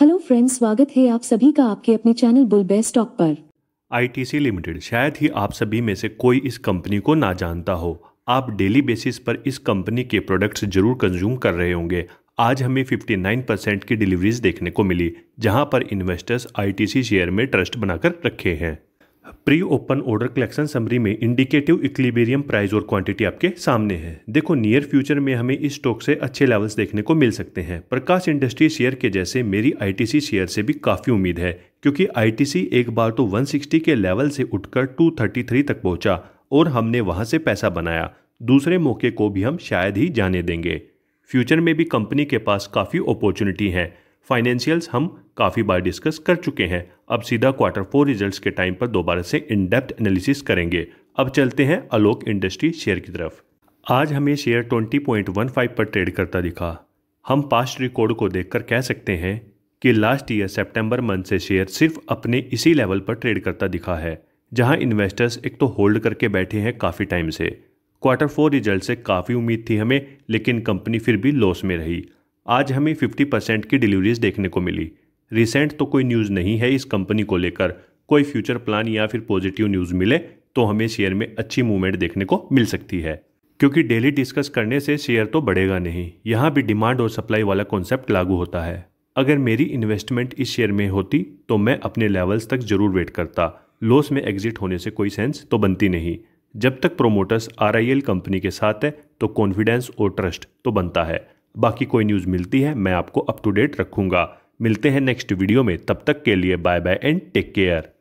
hello friends स्वागत है आप सभी का आपके अपने चैनल बुल बेस्ट टॉक पर आईटीसी लिमिटेड शायद ही आप सभी में से कोई इस कंपनी को ना जानता हो आप डेली बेसिस पर इस कंपनी के प्रोडक्ट्स जरूर कंज्यूम कर रहे होंगे आज हमें 59 परसेंट की डिलीवरीज देखने को मिली जहां पर इन्वेस्टर्स आईटीसी शेयर में ट्रस्ट बनाकर रखे हैं pre open order collection summary में इंडिकेटिव इक्लिबेरियम प्राइस और क्वांटिटी आपके सामने है देखो नियर फ्यूचर में हमें इस स्टॉक से अच्छे लेवल्स देखने को मिल सकते हैं प्रकाश इंडस्ट्री शेयर के जैसे मेरी आईटीसी शेयर से भी काफ़ी उम्मीद है क्योंकि आईटीसी एक बार तो 160 के लेवल से उठकर 233 तक पहुंचा और हमने वहां से पैसा बनाया दूसरे मौके को भी हम शायद ही जाने देंगे फ्यूचर में भी कंपनी के पास काफ़ी अपॉर्चुनिटी हैं फाइनेंशियल्स हम काफ़ी बार डिस्कस कर चुके हैं अब सीधा क्वार्टर फोर रिजल्ट्स के टाइम पर दोबारा से इन डेप्थ एनालिसिस करेंगे अब चलते हैं अलोक इंडस्ट्री शेयर की तरफ आज हमें शेयर 20.15 पर ट्रेड करता दिखा हम पास्ट रिकॉर्ड को देखकर कह सकते हैं कि लास्ट ईयर सितंबर मंथ से शेयर सिर्फ अपने इसी लेवल पर ट्रेड करता दिखा है जहां इन्वेस्टर्स एक तो होल्ड करके बैठे हैं काफ़ी टाइम से क्वार्टर फोर रिजल्ट से काफ़ी उम्मीद थी हमें लेकिन कंपनी फिर भी लॉस में रही आज हमें 50 परसेंट की डिलीवरीज देखने को मिली रिसेंट तो कोई न्यूज़ नहीं है इस कंपनी को लेकर कोई फ्यूचर प्लान या फिर पॉजिटिव न्यूज़ मिले तो हमें शेयर में अच्छी मूवमेंट देखने को मिल सकती है क्योंकि डेली डिस्कस करने से शेयर तो बढ़ेगा नहीं यहाँ भी डिमांड और सप्लाई वाला कॉन्सेप्ट लागू होता है अगर मेरी इन्वेस्टमेंट इस शेयर में होती तो मैं अपने लेवल्स तक जरूर वेट करता लॉस में एग्जिट होने से कोई सेंस तो बनती नहीं जब तक प्रोमोटर्स आर कंपनी के साथ है तो कॉन्फिडेंस और ट्रस्ट तो बनता है बाकी कोई न्यूज़ मिलती है मैं आपको अप टू डेट रखूँगा मिलते हैं नेक्स्ट वीडियो में तब तक के लिए bye bye and take care